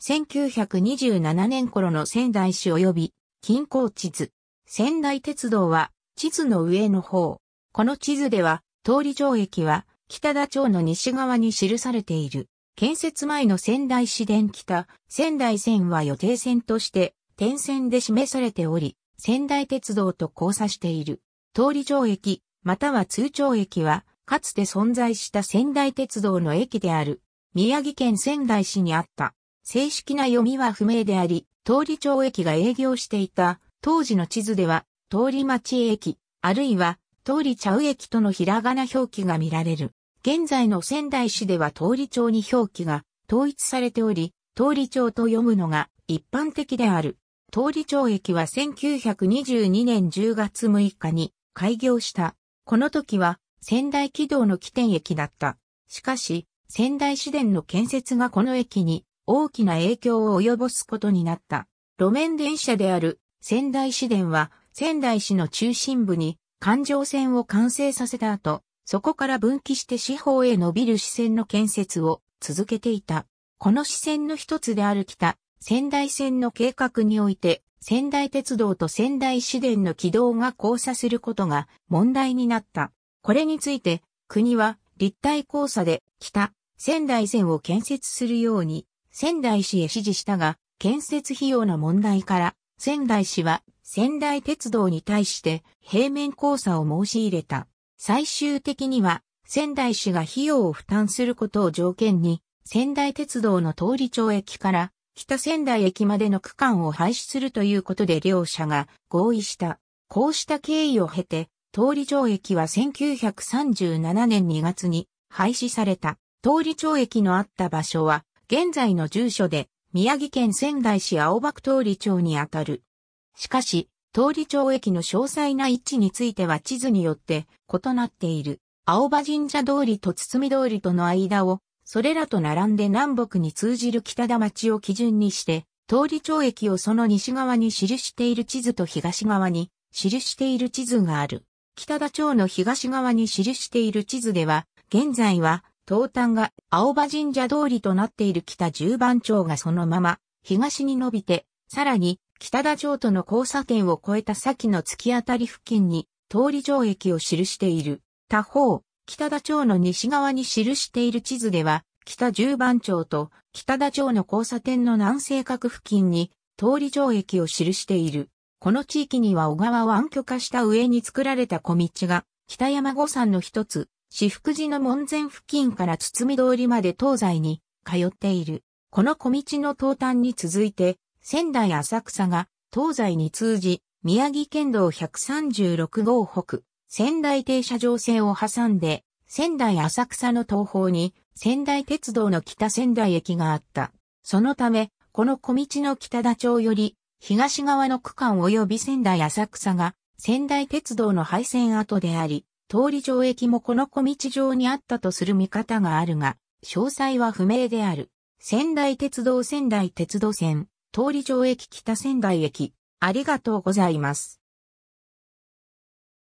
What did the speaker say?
1927年頃の仙台市及び近郊地図。仙台鉄道は地図の上の方。この地図では通り城駅は北田町の西側に記されている。建設前の仙台市電北、仙台線は予定線として点線で示されており、仙台鉄道と交差している。通り城駅、または通町駅は、かつて存在した仙台鉄道の駅である。宮城県仙台市にあった。正式な読みは不明であり、通り町駅が営業していた当時の地図では、通り町駅、あるいは通り茶う駅とのひらがな表記が見られる。現在の仙台市では通り町に表記が統一されており、通り町と読むのが一般的である。通り町駅は1922年10月6日に開業した。この時は仙台軌道の起点駅だった。しかし、仙台市電の建設がこの駅に大きな影響を及ぼすことになった。路面電車である仙台市電は仙台市の中心部に環状線を完成させた後、そこから分岐して四方へ伸びる支線の建設を続けていた。この支線の一つである北、仙台線の計画において、仙台鉄道と仙台市電の軌道が交差することが問題になった。これについて、国は立体交差で北、仙台線を建設するように仙台市へ指示したが、建設費用の問題から、仙台市は仙台鉄道に対して平面交差を申し入れた。最終的には仙台市が費用を負担することを条件に、仙台鉄道の通り町駅から北仙台駅までの区間を廃止するということで両者が合意した。こうした経緯を経て、通り町駅は1937年2月に廃止された。通り町駅のあった場所は現在の住所で、宮城県仙台市青葉区通り町にあたる。しかし、通り町駅の詳細な位置については地図によって異なっている。青葉神社通りと堤通りとの間を、それらと並んで南北に通じる北田町を基準にして、通り町駅をその西側に記している地図と東側に記している地図がある。北田町の東側に記している地図では、現在は東端が青葉神社通りとなっている北十番町がそのまま東に伸びて、さらに北田町との交差点を越えた先の突き当たり付近に通り上駅を記している。他方、北田町の西側に記している地図では、北十番町と北田町の交差点の南西角付近に通り上駅を記している。この地域には小川を暗渠化した上に作られた小道が北山五山の一つ、四福寺の門前付近から堤通りまで東西に通っている。この小道の東端に続いて、仙台浅草が東西に通じ、宮城県道136号北、仙台停車場線を挟んで、仙台浅草の東方に仙台鉄道の北仙台駅があった。そのため、この小道の北田町より東側の区間及び仙台浅草が仙台鉄道の廃線跡であり、通り城駅もこの小道上にあったとする見方があるが、詳細は不明である。仙台鉄道仙台鉄道線、通り城駅北仙台駅、ありがとうございます。